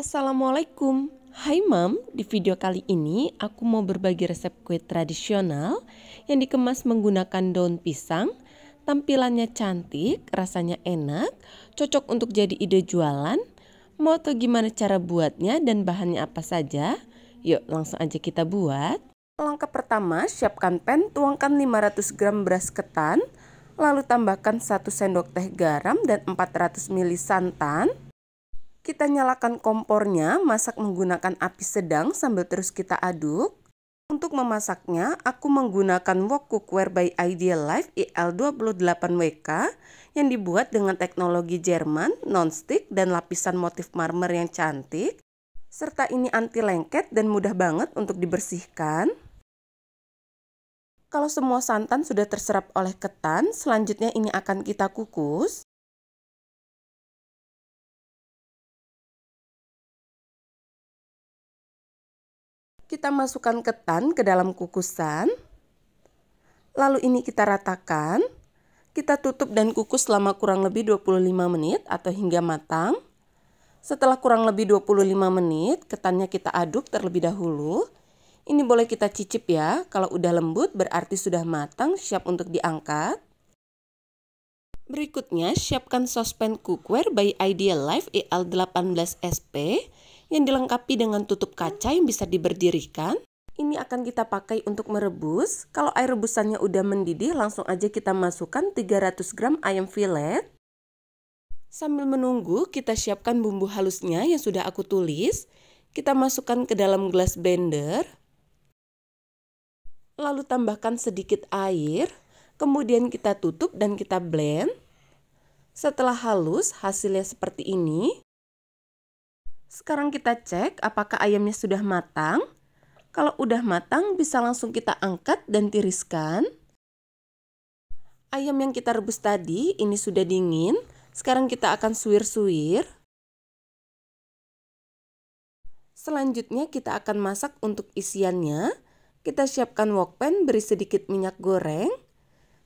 Assalamualaikum Hai Mam, di video kali ini aku mau berbagi resep kue tradisional yang dikemas menggunakan daun pisang Tampilannya cantik, rasanya enak, cocok untuk jadi ide jualan Mau tau gimana cara buatnya dan bahannya apa saja? Yuk langsung aja kita buat Langkah pertama, siapkan pan, tuangkan 500 gram beras ketan Lalu tambahkan 1 sendok teh garam dan 400 ml santan kita nyalakan kompornya, masak menggunakan api sedang sambil terus kita aduk. Untuk memasaknya, aku menggunakan wok cookware by Ideal Life IL28WK yang dibuat dengan teknologi Jerman, nonstick, dan lapisan motif marmer yang cantik. Serta ini anti lengket dan mudah banget untuk dibersihkan. Kalau semua santan sudah terserap oleh ketan, selanjutnya ini akan kita kukus. Kita masukkan ketan ke dalam kukusan. Lalu ini kita ratakan. Kita tutup dan kukus selama kurang lebih 25 menit atau hingga matang. Setelah kurang lebih 25 menit, ketannya kita aduk terlebih dahulu. Ini boleh kita cicip ya, kalau udah lembut berarti sudah matang, siap untuk diangkat. Berikutnya, siapkan sospen cookware by Ideal Life e EL18SP yang dilengkapi dengan tutup kaca yang bisa diberdirikan. Ini akan kita pakai untuk merebus. Kalau air rebusannya udah mendidih, langsung aja kita masukkan 300 gram ayam filet. Sambil menunggu, kita siapkan bumbu halusnya yang sudah aku tulis. Kita masukkan ke dalam gelas blender. Lalu tambahkan sedikit air. Kemudian kita tutup dan kita blend. Setelah halus, hasilnya seperti ini. Sekarang kita cek apakah ayamnya sudah matang. Kalau udah matang bisa langsung kita angkat dan tiriskan. Ayam yang kita rebus tadi ini sudah dingin. Sekarang kita akan suwir-suwir. Selanjutnya kita akan masak untuk isiannya. Kita siapkan wok pan beri sedikit minyak goreng.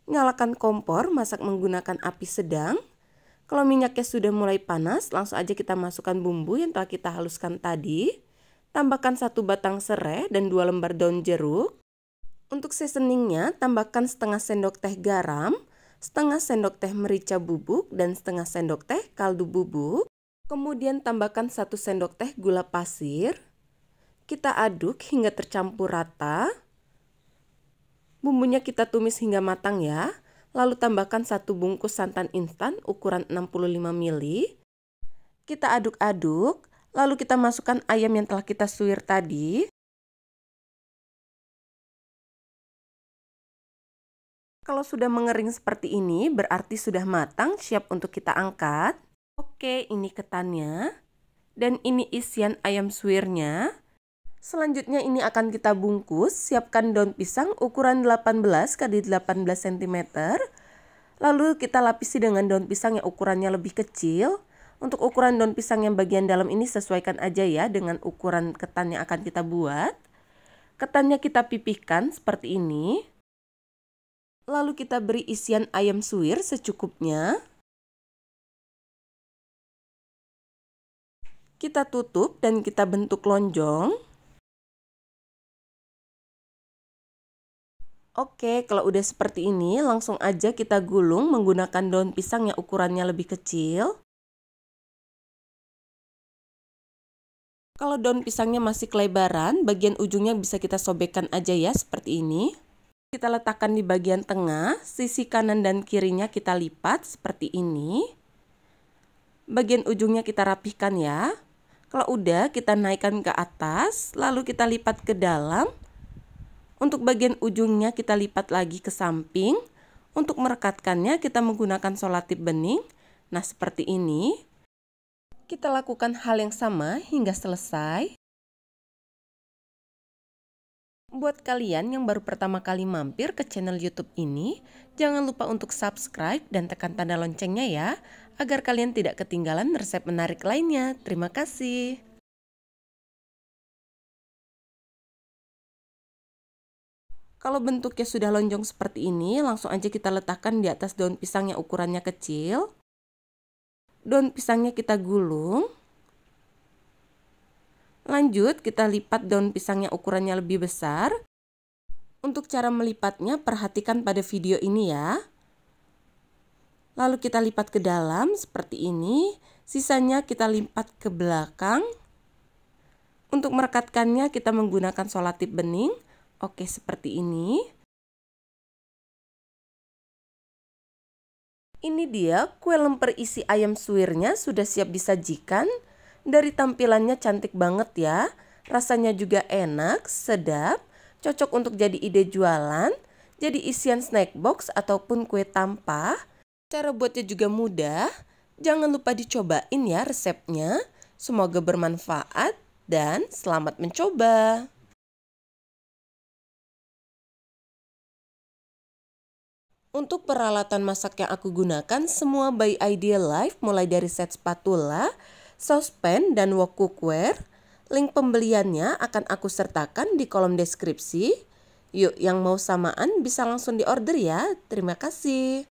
Nyalakan kompor masak menggunakan api sedang kalau minyaknya sudah mulai panas, langsung aja kita masukkan bumbu yang telah kita haluskan tadi. Tambahkan satu batang serai dan dua lembar daun jeruk. Untuk seasoningnya, tambahkan setengah sendok teh garam, setengah sendok teh merica bubuk, dan setengah sendok teh kaldu bubuk. Kemudian tambahkan satu sendok teh gula pasir. Kita aduk hingga tercampur rata. Bumbunya kita tumis hingga matang ya lalu tambahkan satu bungkus santan instan ukuran 65 ml. Kita aduk-aduk, lalu kita masukkan ayam yang telah kita suir tadi. Kalau sudah mengering seperti ini, berarti sudah matang, siap untuk kita angkat. Oke, ini ketannya. Dan ini isian ayam suirnya Selanjutnya ini akan kita bungkus, siapkan daun pisang ukuran 18 x 18 cm. Lalu kita lapisi dengan daun pisang yang ukurannya lebih kecil. Untuk ukuran daun pisang yang bagian dalam ini sesuaikan aja ya dengan ukuran ketan yang akan kita buat. Ketannya kita pipihkan seperti ini. Lalu kita beri isian ayam suwir secukupnya. Kita tutup dan kita bentuk lonjong. Oke, kalau udah seperti ini, langsung aja kita gulung menggunakan daun pisang yang ukurannya lebih kecil. Kalau daun pisangnya masih kelebaran, bagian ujungnya bisa kita sobekkan aja ya, seperti ini. Kita letakkan di bagian tengah, sisi kanan dan kirinya kita lipat seperti ini. Bagian ujungnya kita rapihkan ya. Kalau udah, kita naikkan ke atas, lalu kita lipat ke dalam untuk bagian ujungnya kita lipat lagi ke samping. Untuk merekatkannya kita menggunakan solatip bening. Nah, seperti ini. Kita lakukan hal yang sama hingga selesai. Buat kalian yang baru pertama kali mampir ke channel YouTube ini, jangan lupa untuk subscribe dan tekan tanda loncengnya ya, agar kalian tidak ketinggalan resep menarik lainnya. Terima kasih. Kalau bentuknya sudah lonjong seperti ini, langsung aja kita letakkan di atas daun pisang yang ukurannya kecil. Daun pisangnya kita gulung. Lanjut, kita lipat daun pisang yang ukurannya lebih besar. Untuk cara melipatnya, perhatikan pada video ini ya. Lalu kita lipat ke dalam seperti ini, sisanya kita lipat ke belakang. Untuk merekatkannya, kita menggunakan solatip bening. Oke, seperti ini. Ini dia kue lemper isi ayam suirnya sudah siap disajikan. Dari tampilannya cantik banget ya. Rasanya juga enak, sedap, cocok untuk jadi ide jualan, jadi isian snack box ataupun kue tampah. Cara buatnya juga mudah. Jangan lupa dicobain ya resepnya. Semoga bermanfaat dan selamat mencoba. Untuk peralatan masak yang aku gunakan semua by Ideal Life mulai dari set spatula, saucepan dan wok cookware. Link pembeliannya akan aku sertakan di kolom deskripsi. Yuk yang mau samaan bisa langsung diorder ya. Terima kasih.